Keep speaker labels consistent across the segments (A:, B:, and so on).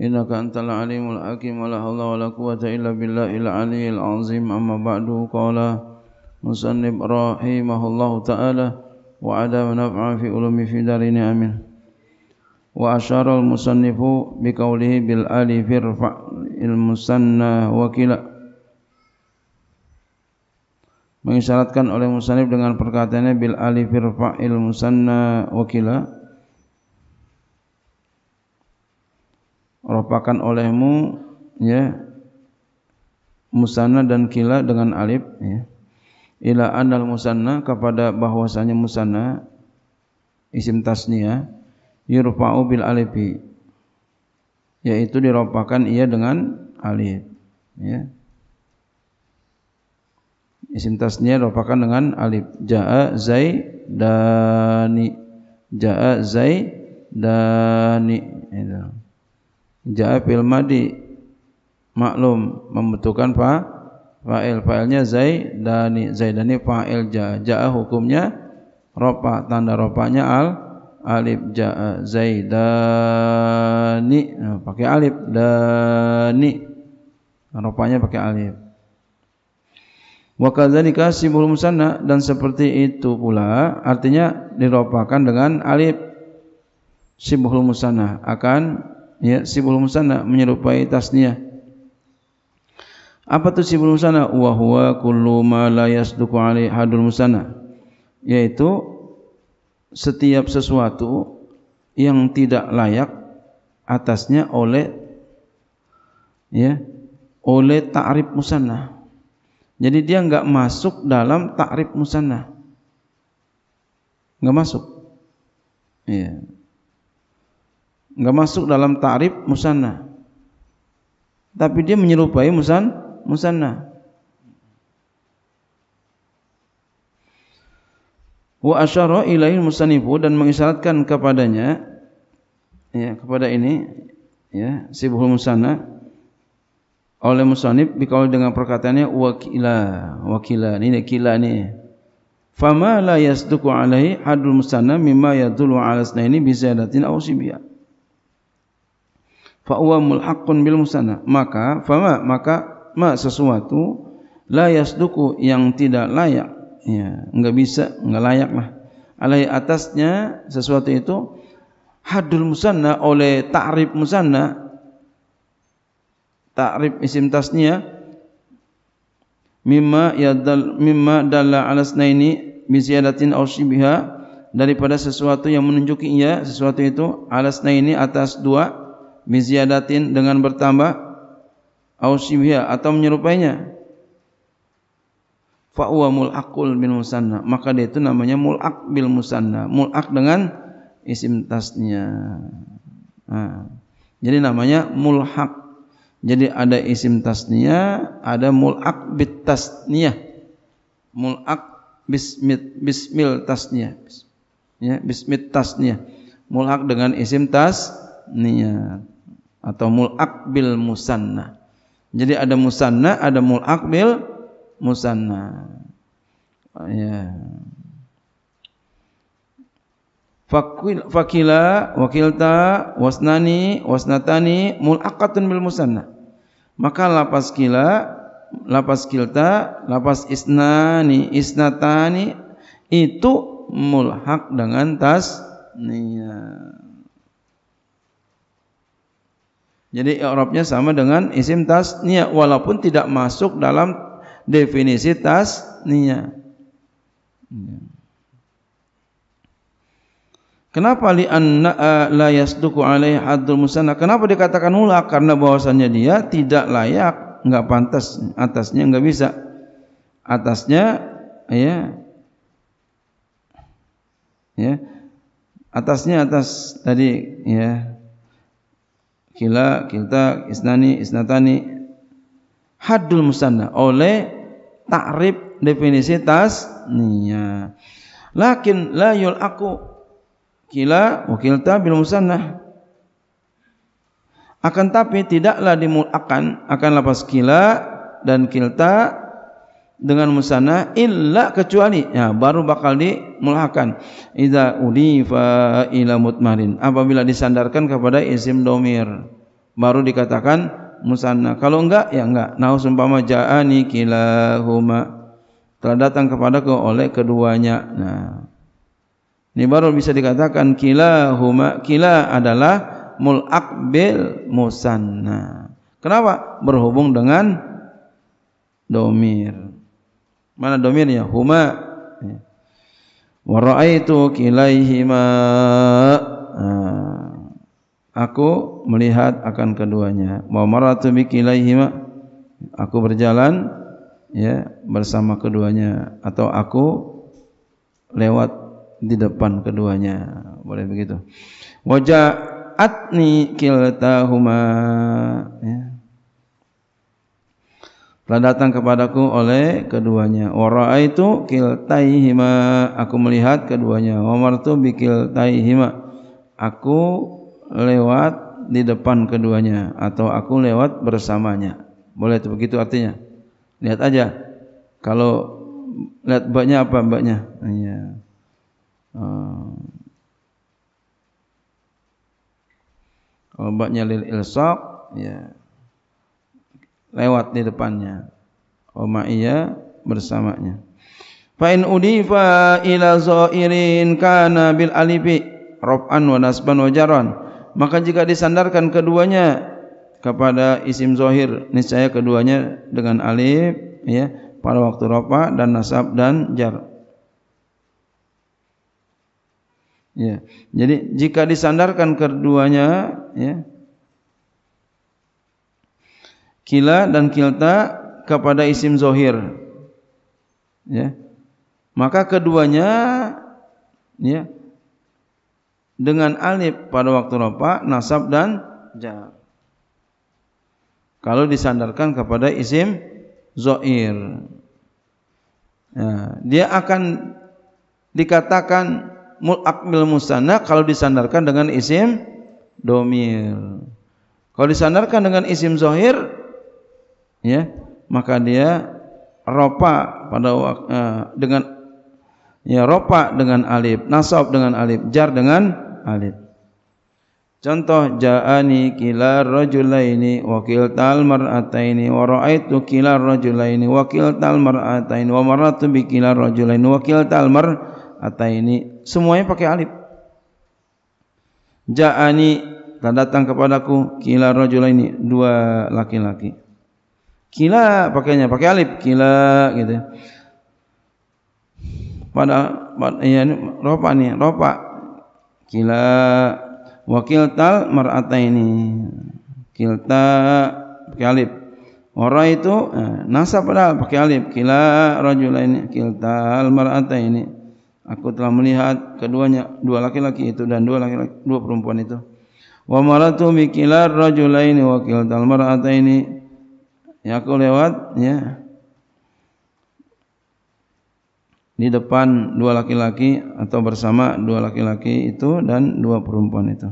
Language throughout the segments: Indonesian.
A: innaka antal alimul hakim wa la haula wa la quwwata illa billahil aliyil azim amma ba'du qala musannif rahimahullahu ta'ala wa ada naf'a fi ulumi fi darini amin wa al musannifu bi qawlihi bil alif irfa il musanna wa kila mengisyaratkan oleh musannif dengan perkataannya bil alif irfa il musanna wa kila Ropakan olehmu ya musanna dan kila dengan alif ya. Ila anal musanna kepada bahwasanya musanna isim tasnia yurfa'u bil alifi yaitu diropakan ia dengan alif ya isim tasnia diropakan dengan alif jaa Dani, jaa Dani. itu Ja'a fil madi maklum membutuhkan fa fa'il fa'ilnya zaidani zaidani fa'il ja'a ja'a hukumnya ropa tanda ropanya al alif ja'a zaidani nah, pakai alif dani ropanya pakai alif wa kadzalika simul musanna dan seperti itu pula artinya diropakan dengan alif simul musanna akan ya sibul musana menyerupai tasnya. apa tu sibul musana wa huwa kullu ma la hadul musana yaitu setiap sesuatu yang tidak layak atasnya oleh ya oleh ta'rif musanna jadi dia enggak masuk dalam ta'rif musanna enggak masuk ya enggak masuk dalam ta'rif musanna. Tapi dia menyerupai musan musanna. Wa asyara ilaihi musannifu dan mengisyaratkan kepadanya ya kepada ini ya sibul musanna oleh musannif dikawal dengan perkataannya wakila wakila ini ni kila ni fama la yasduku alaihi hadul musanna mimma yadullu alasna ini bisa datin aw sibiyah fa huwa mulhaqqun bil musanna maka fama maka ma sesuatu la yasduku yang tidak layak ya enggak bisa enggak layak lah alai atasnya sesuatu itu hadul musanna oleh ta'rib musanna ta'rib isim tasnia mimma yadal mimma dalla ala sanaini bi ziyadatin aw daripada sesuatu yang menunjuki ia sesuatu itu ala sanaini atas dua biziyadatin dengan bertambah ausibha atau menyerupainya fa huwa mulaqul bil musanna maka dia itu namanya mulaq bil musanna mulaq dengan isim tasnya nah, jadi namanya mulhaq jadi ada isim tasnya ada mulaq bit tasniyah mulaq bismit bismil tasnya ya bismit tasnya mulhaq dengan isim tas niat atau mul'ak bil musanna. Jadi ada musanna, ada mul'ak bil musanna. Oh, ya. Fakil, fakila, wakilta, wasnani, wasnatani, mul'akatun bil musanna. Maka lapas kila, lapas kilta, lapas isnani, isnatani itu mulhak dengan tas tasniyah. Jadi Arabnya sama dengan isim tasniyah walaupun tidak masuk dalam definisi tasniyah. Kenapa li anna eh, la yasduku alaihi haddul musanna? Kenapa dikatakan ulah? Karena bahwasanya dia tidak layak, enggak pantas atasnya enggak bisa. Atasnya ya. Ya. Atasnya atas tadi ya kila kita isnani isnatani hadul musanna oleh takrib definisi tasniyah lakin la yul aku kila wakilta bil musanna akan tapi tidaklah dimulakan akan lapas kila dan kilta dengan musanna, illa kecuali ya baru bakal dimulakan idza udifa ila mutmarin apabila disandarkan kepada isim domir baru dikatakan musanna kalau enggak ya enggak nah seumpama jaani kilahuma telah datang kepada ke oleh keduanya nah ini baru bisa dikatakan kilahuma kila adalah mulak musanna kenapa berhubung dengan domir Mana domirnya? Huma. Ya. Wa itu kilaihima. Ah. Aku melihat akan keduanya. Wa maratu kilaihima. Aku berjalan ya bersama keduanya atau aku lewat di depan keduanya. Boleh begitu. Waja'atni kiltahuma. Ya telah datang kepadaku oleh keduanya. Wa itu kiltaihima, aku melihat keduanya. Omar itu bikil kiltaihima. Aku lewat di depan keduanya atau aku lewat bersamanya. Boleh itu begitu artinya. Lihat aja. Kalau lihat mbaknya apa mbaknya? Iya. Oh. mbaknya Kalau lil ilsaq, ya. lewat di depannya. Umayyah bersamanya. Fa'in in udifa ila zairin kana bil alifi rafan wa nasban wa Maka jika disandarkan keduanya kepada isim zahir niscaya keduanya dengan alif ya pada waktu rafa dan nasab dan jar. Ya. Jadi jika disandarkan keduanya ya kila dan kilta kepada isim zohir ya maka keduanya ya dengan alif pada waktu ropa nasab dan jar kalau disandarkan kepada isim zohir ya, dia akan dikatakan mulak bil musanna kalau disandarkan dengan isim domir kalau disandarkan dengan isim zohir ya maka dia ropa pada uh, dengan ya ropa dengan alif nasab dengan alif jar dengan alif contoh jaani kila rajulaini wakil tal mar'ataini wa raaitu kila rajulaini wakil tal mar'ataini wa maratu bi kila rajulaini wakil tal mar'ataini semuanya pakai alif jaani telah datang kepadaku kila rajulaini dua laki-laki Kila pakainya pakai alif kila gitu. Pada, pada iya, ini ropa nih, ropa. Kila wakil tal mar'ata ini. Kilta pakai alif. orang itu eh, nasa pada pakai alif kila rajulaini kilta al mar'ata ini. Aku telah melihat keduanya dua laki-laki itu dan dua laki-laki dua perempuan itu. Wa maratu bikila rajulaini wakil tal mar'ata ini ya aku lewat ya di depan dua laki-laki atau bersama dua laki-laki itu dan dua perempuan itu.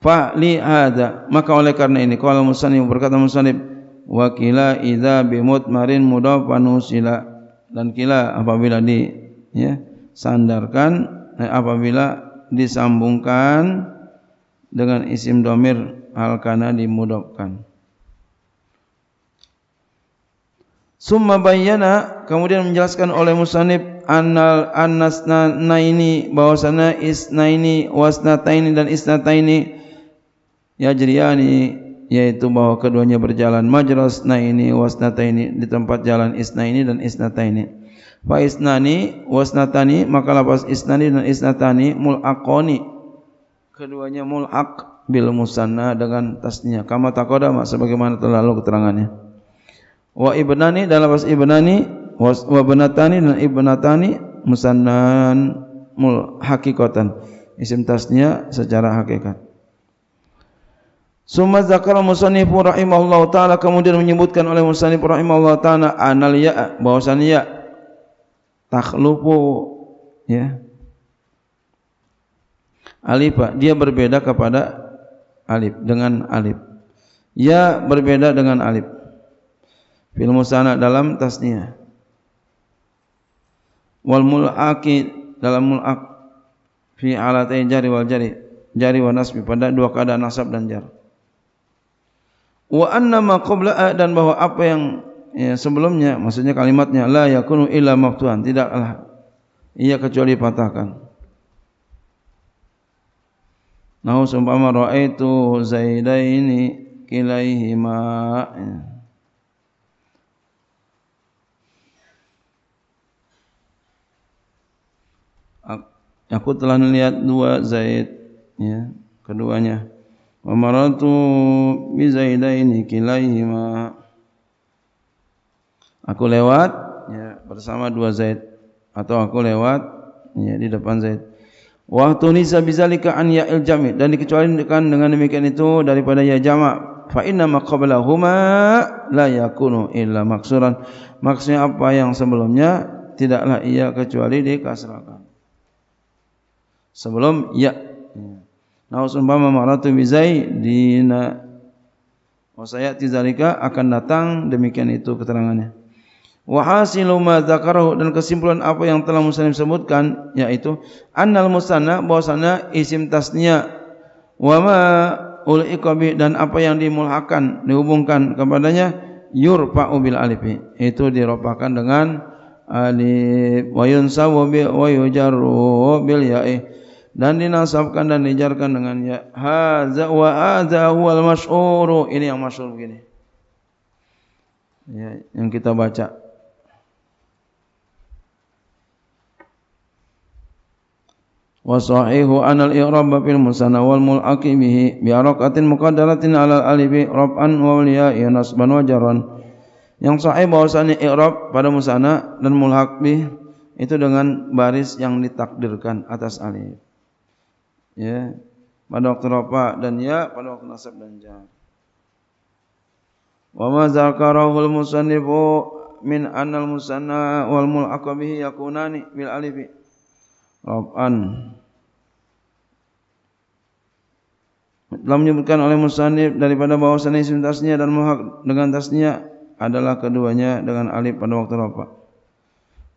A: Fa li ada maka oleh karena ini kalau musannif berkata musannif wa kila idza bi mutmarin mudafan dan kila apabila di ya sandarkan eh, apabila disambungkan dengan isim domir al kana dimudofkan. Summa bayyana kemudian menjelaskan oleh musanib annal naini bahwasana isnaini wasnataini dan isnataini yajriyani yaitu bahwa keduanya berjalan wasnata wasnataini di tempat jalan isnaini dan isnataini. Fa isnani wasnatani maka lafaz isnani dan isnatani mulaqani keduanya mulaq bil musanna dengan tasnya kama taqadama sebagaimana telah lalu keterangannya. wa ibnani dalam was ibnani wa banatani dan ibnatani musannan mul hakikatan isim tasnya secara hakikat summa zakara musannifu rahimahullahu taala kemudian menyebutkan oleh musannif rahimahullahu taala anal ya bahwasanya ya takhlufu ya alif dia berbeda kepada alif dengan alif ya berbeda dengan alif fil musanad dalam tasniyah wal mulaqi dalam mulak fi alat jari wal jari jari wa nasbi pada dua keadaan nasab dan jar wa anna ma qabla dan bahwa apa yang ya, sebelumnya maksudnya kalimatnya la yakunu illa tidak tidaklah ia kecuali patahkan Nahu sumpama ra'aitu zaidaini kilaihima. Ya. Aku telah melihat dua Zaid, ya, keduanya. Wa maratu ini kilai kilaihima. Aku lewat ya, bersama dua Zaid atau aku lewat ya, di depan Zaid. Waktu nisa bisa lika an ya il jamid dan dikecualikan dengan demikian itu daripada ya jamak. Fa inna makabala huma la yakunu illa maksuran. Maksudnya apa yang sebelumnya tidaklah ia kecuali di dikasrakan sebelum ya. Nah, sumpama Mizai di dina wasayat tizarika akan datang demikian itu keterangannya. Wa hasilu ma dan kesimpulan apa yang telah Muslim sebutkan yaitu annal musanna bahwasanya isim tasniyah wama uli ulikabi dan apa yang dimulhakan dihubungkan kepadanya yurfa'u ubil alip itu diropakan dengan alip wayun sawobil bi wa yujarru dan dinasabkan dan dijarkan dengan ya hadza wa hadza huwal masyhur ini yang masyhur begini ya yang kita baca wa sahihu al i'rab fil musanna wal mulaqi bihi bi harakatin muqaddaratin ala alibi raf'an wa liya'i nasban wa jarran yang sahih bahwasanya i'rab pada musanna dan mulhaq bih itu dengan baris yang ditakdirkan atas alif ya pada waktu rafa dan ya pada waktu nasab dan jar wa ma zakarahul musannifu min anal musanna wal mulaqa bihi yakunani bil alifi rafan telah menyebutkan oleh musannif daripada bahwa sanad tasnya dan muhak dengan tasnya adalah keduanya dengan alif pada waktu rafa'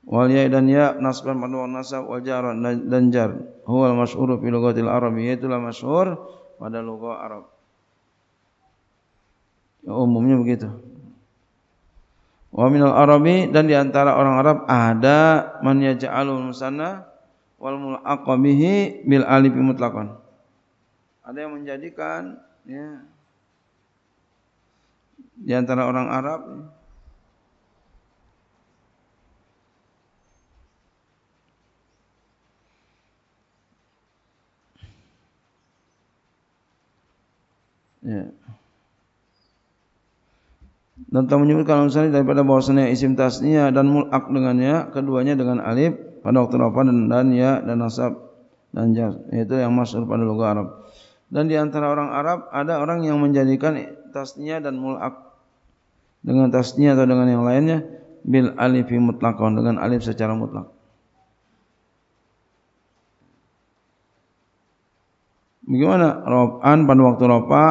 A: wal ya dan ya nasban manu nasab wal jar dan jar huwa al masyhur fi lughatil arabiyyah itulah masyhur pada lugah Arab ya, umumnya begitu wa minal arabi dan di antara orang Arab ada man yaj'alul musanna wal mulaqabihi bil alif mutlaqan ada yang menjadikan ya di antara orang Arab Ya. Dan telah menyebutkan misalnya daripada bahwasanya isim tasnia dan mulak dengannya keduanya dengan alif pada waktu apa dan, dan ya dan nasab dan jar itu yang masuk pada lugah Arab. Dan di antara orang Arab ada orang yang menjadikan tasnia dan mulak dengan tasnia atau dengan yang lainnya bil alifi mutlakon dengan alif secara mutlak. Bagaimana roban pada waktu rofa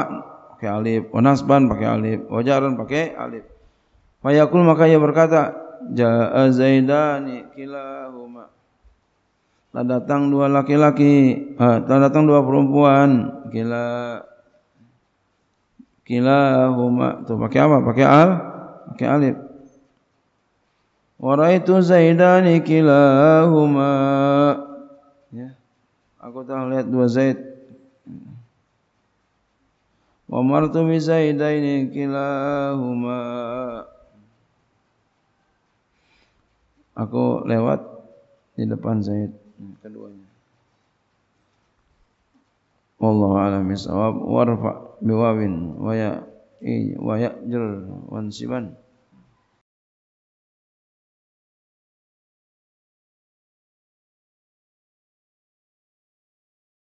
A: pakai alif, wanasban pakai alif, wajaran pakai alif. Fayakul maka ia berkata, Ja'a Zaidani kilahuma. Telah datang dua laki-laki, eh, datang dua perempuan, kila kilahuma. Tuh pakai apa? Pakai al, pakai alif. Waraitu Zaidani kilahuma. Ya. Aku telah lihat dua Zaid ومرت بزيدين كلاهما Aku lewat di depan Zaid hmm, keduanya. Wallahu a'lam bishawab warfa biwawin wa ya wa ya'jur wansiban.